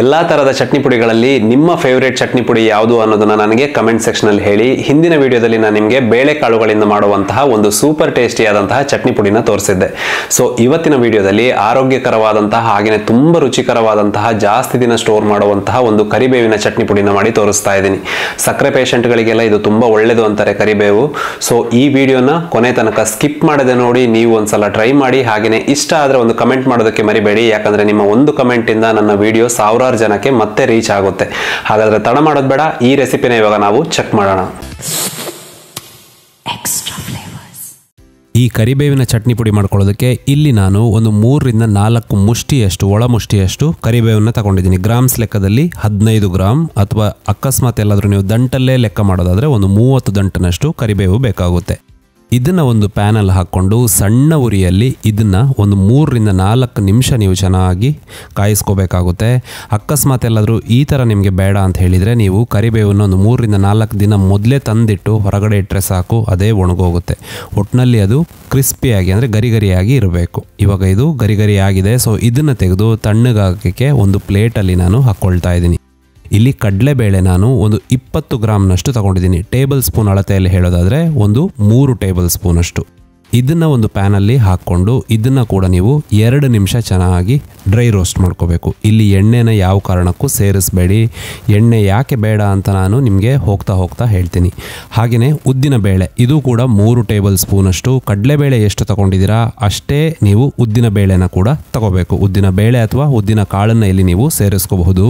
ಎಲ್ಲ ಥರದ ಚಟ್ನಿ ಪುಡಿಗಳಲ್ಲಿ ನಿಮ್ಮ ಫೇವ್ರೇಟ್ ಚಟ್ನಿ ಪುಡಿ ಯಾವುದು ಅನ್ನೋದನ್ನು ನನಗೆ ಕಮೆಂಟ್ ಸೆಕ್ಷನಲ್ಲಿ ಹೇಳಿ ಹಿಂದಿನ ವಿಡಿಯೋದಲ್ಲಿ ನಾನು ನಿಮಗೆ ಬೇಳೆಕಾಳುಗಳಿಂದ ಮಾಡುವಂತಹ ಒಂದು ಸೂಪರ್ ಟೇಸ್ಟಿಯಾದಂತಹ ಚಟ್ನಿ ಪುಡಿನ ತೋರಿಸಿದ್ದೆ ಸೊ ಇವತ್ತಿನ ವಿಡಿಯೋದಲ್ಲಿ ಆರೋಗ್ಯಕರವಾದಂತಹ ಹಾಗೆಯೇ ತುಂಬ ರುಚಿಕರವಾದಂತಹ ಜಾಸ್ತಿ ದಿನ ಸ್ಟೋರ್ ಮಾಡುವಂತಹ ಒಂದು ಕರಿಬೇವಿನ ಚಟ್ನಿ ಪುಡಿನ ಮಾಡಿ ತೋರಿಸ್ತಾ ಇದ್ದೀನಿ ಸಕ್ಕರೆ ಪೇಷಂಟ್ಗಳಿಗೆಲ್ಲ ಇದು ತುಂಬ ಒಳ್ಳೆಯದು ಅಂತಾರೆ ಕರಿಬೇವು ಸೊ ಈ ವಿಡಿಯೋನ ಕೊನೆ ತನಕ ಸ್ಕಿಪ್ ಮಾಡದೆ ನೋಡಿ ನೀವು ಒಂದ್ಸಲ ಟ್ರೈ ಮಾಡಿ ಹಾಗೆಯೇ ಇಷ್ಟ ಆದರೆ ಒಂದು ಕಮೆಂಟ್ ಮಾಡೋದಕ್ಕೆ ಮರಿಬೇಡಿ ಯಾಕಂದರೆ ನಿಮ್ಮ ಒಂದು ಕಮೆಂಟಿಂದ ನನ್ನ ವಿಡಿಯೋ ಸಾವಿರ ನೂರಾರು ಜನಕ್ಕೆ ಮತ್ತೆ ರೀಚ್ ಆಗುತ್ತೆ ಹಾಗಾದರೆ ತಡ ಮಾಡೋದು ಬೇಡ ಈ ರೆಸಿಪಿನ ಇವಾಗ ನಾವು ಚೆಕ್ ಮಾಡೋಣ ಈ ಕರಿಬೇವಿನ ಚಟ್ನಿ ಪುಡಿ ಮಾಡ್ಕೊಳ್ಳೋದಕ್ಕೆ ಇಲ್ಲಿ ನಾನು ಒಂದು ಮೂರರಿಂದ ನಾಲ್ಕು ಮುಷ್ಟಿಯಷ್ಟು ಒಳ ಮುಷ್ಟಿಯಷ್ಟು ಕರಿಬೇವನ್ನು ತಗೊಂಡಿದ್ದೀನಿ ಗ್ರಾಮ್ಸ್ ಲೆಕ್ಕದಲ್ಲಿ ಹದಿನೈದು ಗ್ರಾಮ್ ಅಥವಾ ಅಕಸ್ಮಾತ್ ಎಲ್ಲಾದರೂ ನೀವು ದಂಟಲ್ಲೇ ಲೆಕ್ಕ ಮಾಡೋದಾದರೆ ಒಂದು ಮೂವತ್ತು ದಂಟನಷ್ಟು ಕರಿಬೇವು ಬೇಕಾಗುತ್ತೆ ಇದನ್ನು ಒಂದು ಪ್ಯಾನಲ್ ಹಾಕ್ಕೊಂಡು ಸಣ್ಣ ಉರಿಯಲ್ಲಿ ಇದನ್ನು ಒಂದು ಮೂರರಿಂದ ನಾಲ್ಕು ನಿಮಿಷ ನೀವು ಚೆನ್ನಾಗಿ ಕಾಯಿಸ್ಕೋಬೇಕಾಗುತ್ತೆ ಅಕಸ್ಮಾತ್ ಎಲ್ಲಾದರೂ ಈ ಥರ ನಿಮಗೆ ಬೇಡ ಅಂತ ಹೇಳಿದರೆ ನೀವು ಕರಿಬೇವನ್ನು ಒಂದು ಮೂರರಿಂದ ನಾಲ್ಕು ದಿನ ಮೊದಲೇ ತಂದಿಟ್ಟು ಹೊರಗಡೆ ಇಟ್ಟರೆ ಸಾಕು ಅದೇ ಒಣಗೋಗುತ್ತೆ ಒಟ್ಟಿನಲ್ಲಿ ಅದು ಕ್ರಿಸ್ಪಿಯಾಗಿ ಅಂದರೆ ಗರಿಗರಿಯಾಗಿ ಇರಬೇಕು ಇವಾಗ ಇದು ಗರಿಗರಿಯಾಗಿದೆ ಸೊ ಇದನ್ನು ತೆಗೆದು ತಣ್ಣಗಾಗಕ್ಕೆ ಒಂದು ಪ್ಲೇಟಲ್ಲಿ ನಾನು ಹಾಕ್ಕೊಳ್ತಾ ಇದ್ದೀನಿ ಇಲ್ಲಿ ಕಡಲೆಬೇಳೆ ನಾನು ಒಂದು ಇಪ್ಪತ್ತು ಗ್ರಾಮ್ನಷ್ಟು ತಗೊಂಡಿದ್ದೀನಿ ಟೇಬಲ್ ಸ್ಪೂನ್ ಅಳತೆಯಲ್ಲಿ ಹೇಳೋದಾದರೆ ಒಂದು ಮೂರು ಟೇಬಲ್ ಸ್ಪೂನಷ್ಟು ಇದನ್ನು ಒಂದು ಪ್ಯಾನಲ್ಲಿ ಹಾಕ್ಕೊಂಡು ಇದನ್ನು ಕೂಡ ನೀವು ಎರಡು ನಿಮಿಷ ಚೆನ್ನಾಗಿ ಡ್ರೈ ರೋಸ್ಟ್ ಮಾಡ್ಕೋಬೇಕು ಇಲ್ಲಿ ಎಣ್ಣೆನ ಯಾವ ಕಾರಣಕ್ಕೂ ಸೇರಿಸಬೇಡಿ ಎಣ್ಣೆ ಯಾಕೆ ಬೇಡ ಅಂತ ನಾನು ನಿಮಗೆ ಹೋಗ್ತಾ ಹೋಗ್ತಾ ಹೇಳ್ತೀನಿ ಹಾಗೆಯೇ ಉದ್ದಿನ ಬೇಳೆ ಇದು ಕೂಡ ಮೂರು ಟೇಬಲ್ ಸ್ಪೂನಷ್ಟು ಕಡಲೆಬೇಳೆ ಎಷ್ಟು ತೊಗೊಂಡಿದ್ದೀರಾ ಅಷ್ಟೇ ನೀವು ಉದ್ದಿನ ಬೇಳೆನ ಕೂಡ ತಗೋಬೇಕು ಉದ್ದಿನ ಬೇಳೆ ಅಥವಾ ಉದ್ದಿನ ಕಾಳನ್ನು ಇಲ್ಲಿ ನೀವು ಸೇರಿಸ್ಕೋಬಹುದು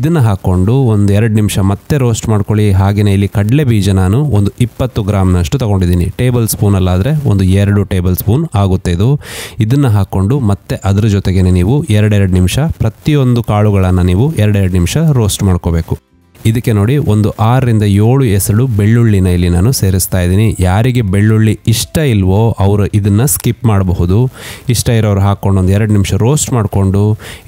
ಇದನ್ನು ಹಾಕ್ಕೊಂಡು ಒಂದು ಎರಡು ನಿಮಿಷ ಮತ್ತೆ ರೋಸ್ಟ್ ಮಾಡ್ಕೊಳ್ಳಿ ಹಾಗೆಯೇ ಇಲ್ಲಿ ಕಡಲೆ ಬೀಜ ನಾನು ಒಂದು ಇಪ್ಪತ್ತು ಗ್ರಾಮ್ನಷ್ಟು ತೊಗೊಂಡಿದ್ದೀನಿ ಟೇಬಲ್ ಸ್ಪೂನಲ್ಲಾದರೆ ಒಂದು ಎರಡು ಟೇಬಲ್ ಸ್ಪೂನ್ ಆಗುತ್ತೆ ಇದು ಇದನ್ನು ಹಾಕ್ಕೊಂಡು ಮತ್ತೆ ಅದರ ಜೊತೆಗೇ ನೀವು ಎರಡೆರಡು ನಿಮಿಷ ಪ್ರತಿಯೊಂದು ಕಾಳುಗಳನ್ನು ನೀವು ಎರಡೆರಡು ನಿಮಿಷ ರೋಸ್ಟ್ ಮಾಡ್ಕೋಬೇಕು ಇದಕ್ಕೆ ನೋಡಿ ಒಂದು ಆರರಿಂದ ಏಳು ಹೆಸರು ಬೆಳ್ಳುಳ್ಳಿನ ಇಲ್ಲಿ ನಾನು ಸೇರಿಸ್ತಾ ಇದ್ದೀನಿ ಯಾರಿಗೆ ಬೆಳ್ಳುಳ್ಳಿ ಇಷ್ಟ ಇಲ್ವೋ ಅವರು ಇದನ್ನು ಸ್ಕಿಪ್ ಮಾಡಬಹುದು ಇಷ್ಟ ಇರೋರು ಹಾಕ್ಕೊಂಡು ಒಂದು ಎರಡು ನಿಮಿಷ ರೋಸ್ಟ್ ಮಾಡಿಕೊಂಡು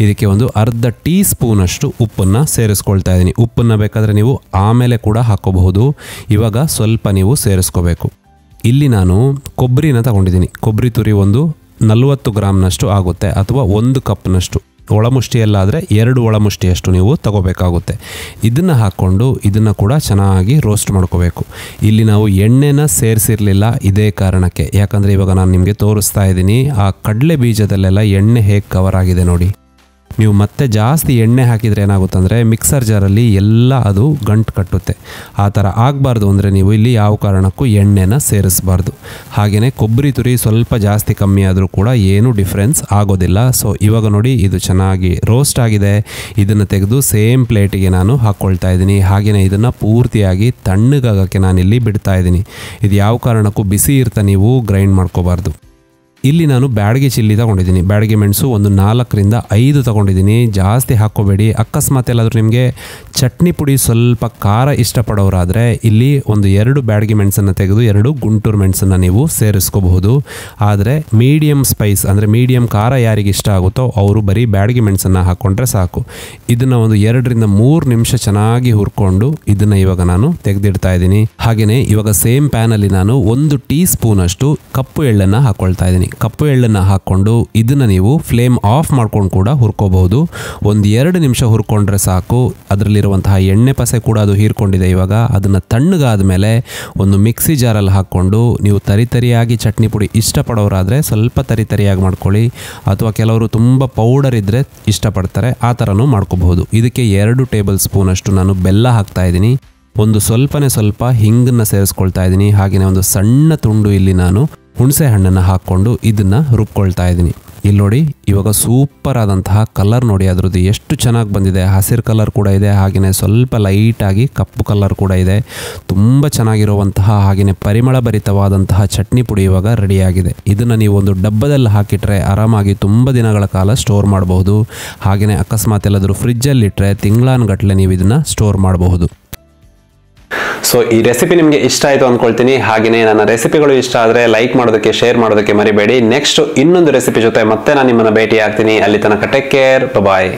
ಇದಕ್ಕೆ ಒಂದು ಅರ್ಧ ಟೀ ಸ್ಪೂನಷ್ಟು ಉಪ್ಪನ್ನು ಸೇರಿಸ್ಕೊಳ್ತಾ ಇದ್ದೀನಿ ಉಪ್ಪನ್ನು ಬೇಕಾದರೆ ನೀವು ಆಮೇಲೆ ಕೂಡ ಹಾಕೋಬಹುದು ಇವಾಗ ಸ್ವಲ್ಪ ನೀವು ಸೇರಿಸ್ಕೋಬೇಕು ಇಲ್ಲಿ ನಾನು ಕೊಬ್ಬರಿನ ತಗೊಂಡಿದ್ದೀನಿ ಕೊಬ್ಬರಿ ತುರಿ ಒಂದು ನಲವತ್ತು ಗ್ರಾಮ್ನಷ್ಟು ಆಗುತ್ತೆ ಅಥವಾ ಒಂದು ಕಪ್ನಷ್ಟು ಒಳಮುಷ್ಟಿಯಲ್ಲಾದರೆ ಎರಡು ಒಳಮುಷ್ಟಿಯಷ್ಟು ನೀವು ತಗೋಬೇಕಾಗುತ್ತೆ ಇದನ್ನು ಹಾಕ್ಕೊಂಡು ಇದನ್ನು ಕೂಡ ಚೆನ್ನಾಗಿ ರೋಸ್ಟ್ ಮಾಡ್ಕೋಬೇಕು ಇಲ್ಲಿ ನಾವು ಎಣ್ಣೆನ ಸೇರಿಸಿರಲಿಲ್ಲ ಇದೇ ಕಾರಣಕ್ಕೆ ಯಾಕಂದರೆ ಇವಾಗ ನಾನು ನಿಮಗೆ ತೋರಿಸ್ತಾ ಇದ್ದೀನಿ ಆ ಕಡಲೆ ಬೀಜದಲ್ಲೆಲ್ಲ ಎಣ್ಣೆ ಹೇಗೆ ಕವರ್ ಆಗಿದೆ ನೋಡಿ ನೀವು ಮತ್ತೆ ಜಾಸ್ತಿ ಎಣ್ಣೆ ಹಾಕಿದರೆ ಅಂದರೆ ಮಿಕ್ಸರ್ ಜಾರಲ್ಲಿ ಎಲ್ಲ ಅದು ಗಂಟು ಕಟ್ಟುತ್ತೆ ಆ ಥರ ಆಗಬಾರ್ದು ಅಂದರೆ ನೀವು ಇಲ್ಲಿ ಯಾವ ಕಾರಣಕ್ಕೂ ಎಣ್ಣೆನ ಸೇರಿಸಬಾರ್ದು ಹಾಗೆಯೇ ಕೊಬ್ಬರಿ ತುರಿ ಸ್ವಲ್ಪ ಜಾಸ್ತಿ ಕಮ್ಮಿ ಆದರೂ ಕೂಡ ಏನೂ ಡಿಫ್ರೆನ್ಸ್ ಆಗೋದಿಲ್ಲ ಸೊ ಇವಾಗ ನೋಡಿ ಇದು ಚೆನ್ನಾಗಿ ರೋಸ್ಟ್ ಆಗಿದೆ ಇದನ್ನು ತೆಗೆದು ಸೇಮ್ ಪ್ಲೇಟಿಗೆ ನಾನು ಹಾಕ್ಕೊಳ್ತಾ ಇದ್ದೀನಿ ಹಾಗೆಯೇ ಇದನ್ನು ಪೂರ್ತಿಯಾಗಿ ತಣ್ಣಗಾಗೋಕ್ಕೆ ನಾನಿಲ್ಲಿ ಬಿಡ್ತಾ ಇದ್ದೀನಿ ಇದು ಯಾವ ಕಾರಣಕ್ಕೂ ಬಿಸಿ ಇರ್ತಾ ನೀವು ಗ್ರೈಂಡ್ ಮಾಡ್ಕೋಬಾರ್ದು ಇಲ್ಲಿ ನಾನು ಬ್ಯಾಡಿಗೆ ಚಿಲ್ಲಿ ತಗೊಂಡಿದ್ದೀನಿ ಬ್ಯಾಡಿಗೆ ಮೆಣಸು ಒಂದು ನಾಲ್ಕರಿಂದ ಐದು ತೊಗೊಂಡಿದ್ದೀನಿ ಜಾಸ್ತಿ ಹಾಕ್ಕೋಬೇಡಿ ಅಕಸ್ಮಾತ್ ಎಲ್ಲಾದರೂ ನಿಮಗೆ ಚಟ್ನಿ ಪುಡಿ ಸ್ವಲ್ಪ ಖಾರ ಇಷ್ಟಪಡೋರಾದರೆ ಇಲ್ಲಿ ಒಂದು ಎರಡು ಬ್ಯಾಡಿಗೆ ಮೆಣಸನ್ನು ತೆಗೆದು ಎರಡು ಗುಂಟೂರು ಮೆಣಸನ್ನು ನೀವು ಸೇರಿಸ್ಕೋಬಹುದು ಆದರೆ ಮೀಡಿಯಮ್ ಸ್ಪೈಸ್ ಅಂದರೆ ಮೀಡಿಯಂ ಖಾರ ಯಾರಿಗೆ ಇಷ್ಟ ಆಗುತ್ತೋ ಅವರು ಬರೀ ಬ್ಯಾಡಿಗೆ ಮೆಣಸನ್ನು ಹಾಕ್ಕೊಂಡ್ರೆ ಸಾಕು ಇದನ್ನು ಒಂದು ಎರಡರಿಂದ ಮೂರು ನಿಮಿಷ ಚೆನ್ನಾಗಿ ಹುರ್ಕೊಂಡು ಇದನ್ನು ಇವಾಗ ನಾನು ತೆಗೆದಿಡ್ತಾ ಇದ್ದೀನಿ ಹಾಗೆಯೇ ಇವಾಗ ಸೇಮ್ ಪ್ಯಾನಲ್ಲಿ ನಾನು ಒಂದು ಟೀ ಸ್ಪೂನಷ್ಟು ಕಪ್ಪು ಎಳ್ಳನ್ನು ಹಾಕ್ಕೊಳ್ತಾ ಇದ್ದೀನಿ ಕಪ್ಪು ಎಳ್ಳನ್ನು ಹಾಕ್ಕೊಂಡು ಇದನ್ನು ನೀವು ಫ್ಲೇಮ್ ಆಫ್ ಮಾಡ್ಕೊಂಡು ಕೂಡ ಹುರ್ಕೋಬಹುದು ಒಂದು ಎರಡು ನಿಮಿಷ ಹುರ್ಕೊಂಡ್ರೆ ಸಾಕು ಅದರಲ್ಲಿರುವಂತಹ ಎಣ್ಣೆ ಪಸೆ ಕೂಡ ಅದು ಹೀರ್ಕೊಂಡಿದೆ ಇವಾಗ ಅದನ್ನು ತಣ್ಣಗಾದ ಮೇಲೆ ಒಂದು ಮಿಕ್ಸಿ ಜಾರಲ್ಲಿ ಹಾಕ್ಕೊಂಡು ನೀವು ತರಿತರಿಯಾಗಿ ಚಟ್ನಿ ಪುಡಿ ಇಷ್ಟಪಡೋರಾದರೆ ಸ್ವಲ್ಪ ತರಿತರಿಯಾಗಿ ಮಾಡ್ಕೊಳ್ಳಿ ಅಥವಾ ಕೆಲವರು ತುಂಬ ಪೌಡರ್ ಇದ್ದರೆ ಇಷ್ಟಪಡ್ತಾರೆ ಆ ಥರನೂ ಮಾಡ್ಕೋಬಹುದು ಇದಕ್ಕೆ ಎರಡು ಟೇಬಲ್ ಸ್ಪೂನಷ್ಟು ನಾನು ಬೆಲ್ಲ ಹಾಕ್ತಾ ಇದ್ದೀನಿ ಒಂದು ಸ್ವಲ್ಪನೇ ಸ್ವಲ್ಪ ಹಿಂಗನ್ನು ಸೇರಿಸ್ಕೊಳ್ತಾ ಇದ್ದೀನಿ ಹಾಗೆಯೇ ಒಂದು ಸಣ್ಣ ತುಂಡು ಇಲ್ಲಿ ನಾನು ಹುಣಸೆ ಹಣ್ಣನ್ನು ಹಾಕ್ಕೊಂಡು ಇದನ್ನು ರುಬ್ಕೊಳ್ತಾ ಇದ್ದೀನಿ ಇಲ್ಲಿ ನೋಡಿ ಇವಾಗ ಸೂಪರ್ ಆದಂತಹ ಕಲರ್ ನೋಡಿ ಅದರದ್ದು ಎಷ್ಟು ಚೆನ್ನಾಗಿ ಬಂದಿದೆ ಹಸಿರು ಕಲರ್ ಕೂಡ ಇದೆ ಹಾಗೆಯೇ ಸ್ವಲ್ಪ ಲೈಟಾಗಿ ಕಪ್ಪು ಕಲರ್ ಕೂಡ ಇದೆ ತುಂಬ ಚೆನ್ನಾಗಿರುವಂತಹ ಹಾಗೆಯೇ ಪರಿಮಳ ಭರಿತವಾದಂತಹ ಚಟ್ನಿ ಪುಡಿ ಇವಾಗ ರೆಡಿಯಾಗಿದೆ ಇದನ್ನು ನೀವು ಒಂದು ಡಬ್ಬದಲ್ಲಿ ಹಾಕಿಟ್ರೆ ಆರಾಮಾಗಿ ತುಂಬ ದಿನಗಳ ಕಾಲ ಸ್ಟೋರ್ ಮಾಡಬಹುದು ಹಾಗೆಯೇ ಅಕಸ್ಮಾತ್ ಎಲ್ಲಾದರೂ ಫ್ರಿಜ್ಜಲ್ಲಿಟ್ಟರೆ ತಿಂಗಳಾನುಗಟ್ಟಲೆ ನೀವು ಇದನ್ನು ಸ್ಟೋರ್ ಮಾಡಬಹುದು ಸೊ ಈ ರೆಸಿಪಿ ನಿಮಗೆ ಇಷ್ಟ ಆಯಿತು ಅಂದ್ಕೊಳ್ತೀನಿ ಹಾಗೆಯೇ ನನ್ನ ರೆಸಿಪಿಗಳು ಇಷ್ಟ ಆದರೆ ಲೈಕ್ ಮಾಡೋದಕ್ಕೆ ಶೇರ್ ಮಾಡೋದಕ್ಕೆ ಮರಿಬೇಡಿ ನೆಕ್ಸ್ಟ್ ಇನ್ನೊಂದು ರೆಸಿಪಿ ಜೊತೆ ಮತ್ತೆ ನಾನು ನಿಮ್ಮನ್ನು ಭೇಟಿ ಆಗ್ತೀನಿ ಅಲ್ಲಿ ತನಕ ಟೇಕ್ ಕೇರ್ ಬಾಯ್